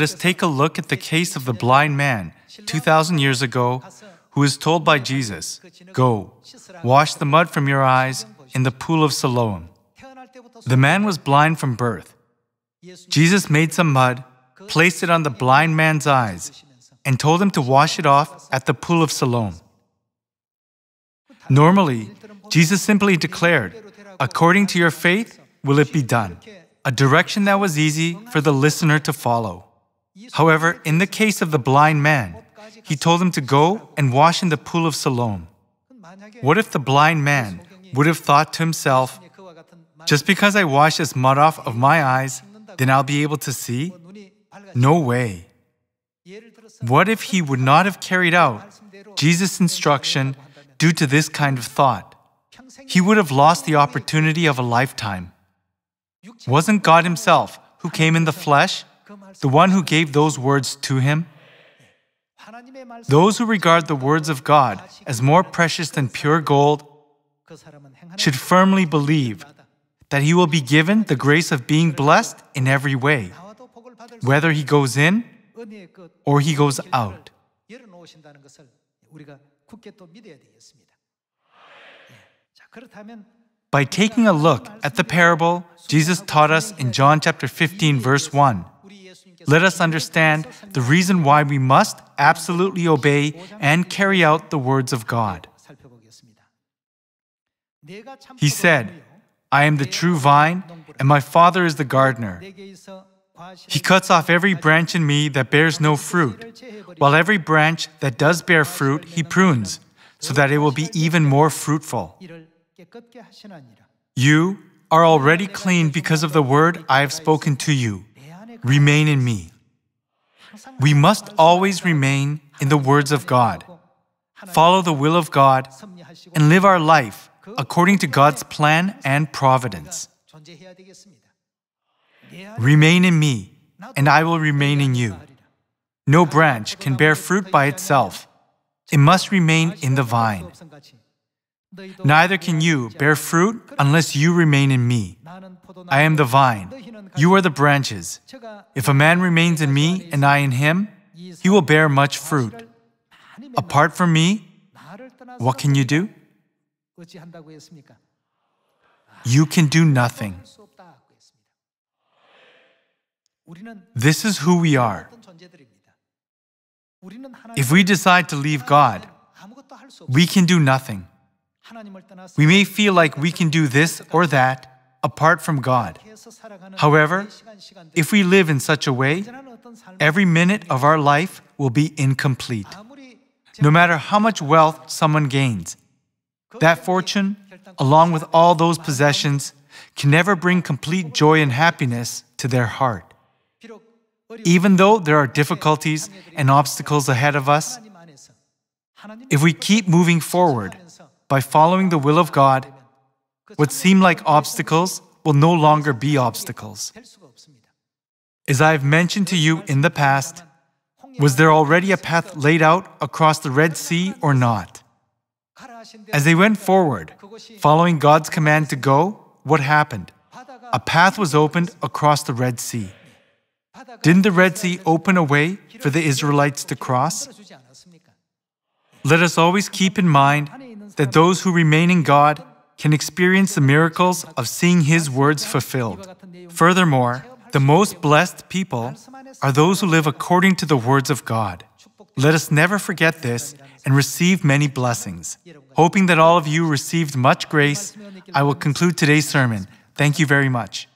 Let us take a look at the case of the blind man 2,000 years ago who is told by Jesus, Go, wash the mud from your eyes in the pool of Siloam. The man was blind from birth. Jesus made some mud, placed it on the blind man's eyes, and told him to wash it off at the pool of Siloam. Normally, Jesus simply declared, According to your faith, will it be done, a direction that was easy for the listener to follow. However, in the case of the blind man, he told him to go and wash in the pool of Siloam. What if the blind man would have thought to himself, just because I wash this mud off of my eyes, then I'll be able to see? No way. What if he would not have carried out Jesus' instruction due to this kind of thought? He would have lost the opportunity of a lifetime. Wasn't God Himself, who came in the flesh, the one who gave those words to him? Those who regard the words of God as more precious than pure gold should firmly believe that he will be given the grace of being blessed in every way, whether he goes in or he goes out. By taking a look at the parable Jesus taught us in John chapter 15 verse 1, let us understand the reason why we must absolutely obey and carry out the words of God. He said, I am the true vine, and my Father is the gardener. He cuts off every branch in me that bears no fruit, while every branch that does bear fruit, he prunes, so that it will be even more fruitful. You are already clean because of the word I have spoken to you remain in me. We must always remain in the words of God, follow the will of God, and live our life according to God's plan and providence. Remain in me, and I will remain in you. No branch can bear fruit by itself, it must remain in the vine. Neither can you bear fruit unless you remain in me. I am the vine, you are the branches. If a man remains in me and I in him, he will bear much fruit. Apart from me, what can you do? You can do nothing. This is who we are. If we decide to leave God, we can do nothing. We may feel like we can do this or that apart from God. However, if we live in such a way, every minute of our life will be incomplete. No matter how much wealth someone gains, that fortune, along with all those possessions, can never bring complete joy and happiness to their heart. Even though there are difficulties and obstacles ahead of us, if we keep moving forward, by following the will of God, what seem like obstacles will no longer be obstacles. As I have mentioned to you in the past, was there already a path laid out across the Red Sea or not? As they went forward, following God's command to go, what happened? A path was opened across the Red Sea. Didn't the Red Sea open a way for the Israelites to cross? Let us always keep in mind that those who remain in God can experience the miracles of seeing His words fulfilled. Furthermore, the most blessed people are those who live according to the words of God. Let us never forget this and receive many blessings. Hoping that all of you received much grace, I will conclude today's sermon. Thank you very much.